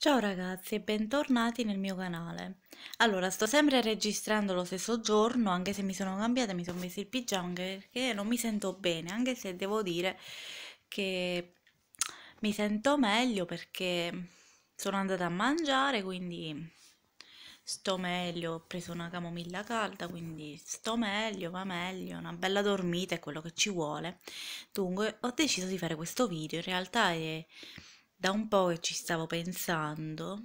Ciao ragazzi e bentornati nel mio canale. Allora, sto sempre registrando lo stesso giorno, anche se mi sono cambiata, mi sono messa il pigiama perché non mi sento bene, anche se devo dire che mi sento meglio perché sono andata a mangiare, quindi sto meglio, ho preso una camomilla calda, quindi sto meglio, va meglio, una bella dormita è quello che ci vuole. Dunque, ho deciso di fare questo video, in realtà è da un po' che ci stavo pensando.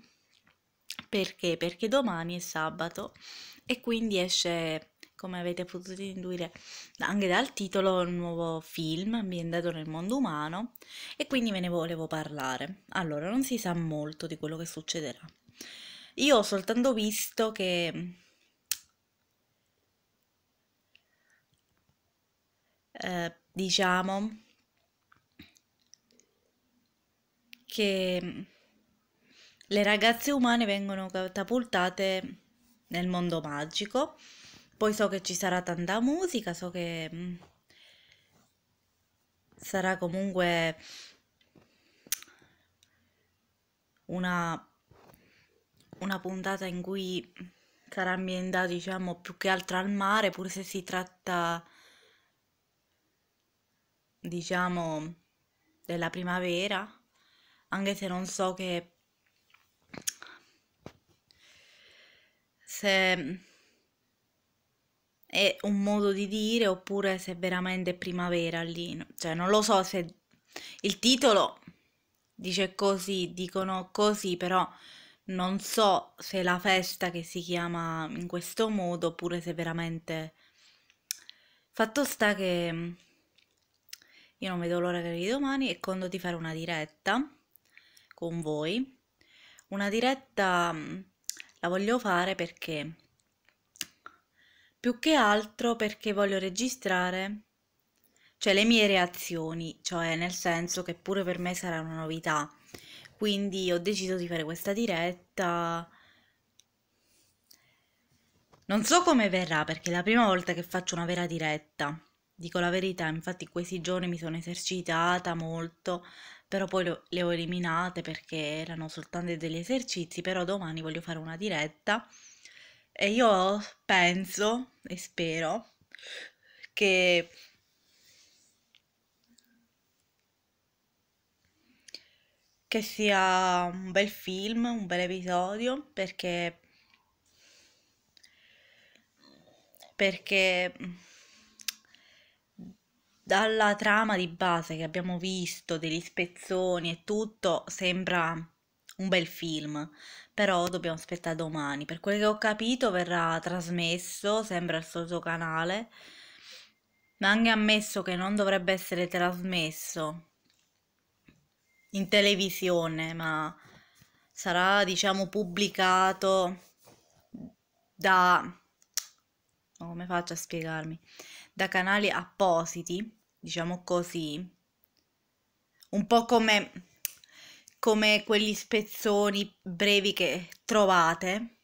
Perché? Perché domani è sabato e quindi esce, come avete potuto intuire anche dal titolo, un nuovo film ambientato nel mondo umano e quindi ve ne volevo parlare. Allora, non si sa molto di quello che succederà. Io ho soltanto visto che eh, diciamo che mm, le ragazze umane vengono catapultate nel mondo magico. Poi so che ci sarà tanta musica, so che mm, sarà comunque una, una puntata in cui sarà ambientata, diciamo, più che altro al mare, pur se si tratta, diciamo, della primavera anche se non so che se è un modo di dire oppure se veramente è primavera lì, cioè non lo so se il titolo dice così, dicono così, però non so se è la festa che si chiama in questo modo oppure se veramente... Fatto sta che io non vedo l'ora che arrivi domani e quando ti fare una diretta con voi. Una diretta mm, la voglio fare perché più che altro perché voglio registrare cioè le mie reazioni, cioè nel senso che pure per me sarà una novità. Quindi ho deciso di fare questa diretta. Non so come verrà perché è la prima volta che faccio una vera diretta. Dico la verità, infatti questi giorni mi sono esercitata molto, però poi le ho eliminate perché erano soltanto degli esercizi, però domani voglio fare una diretta e io penso e spero che che sia un bel film, un bel episodio perché perché dalla trama di base che abbiamo visto, degli spezzoni e tutto, sembra un bel film, però dobbiamo aspettare domani. Per quello che ho capito verrà trasmesso, sembra il suo canale, ma anche ammesso che non dovrebbe essere trasmesso in televisione, ma sarà diciamo pubblicato da ma come faccio a spiegarmi, da canali appositi, diciamo così, un po' come, come quegli spezzoni brevi che trovate.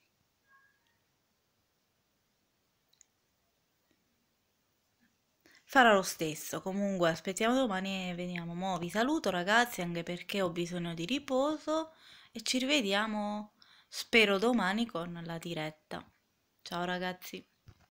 Farò lo stesso, comunque aspettiamo domani e veniamo. Mo vi saluto ragazzi anche perché ho bisogno di riposo e ci rivediamo spero domani con la diretta. Ciao ragazzi!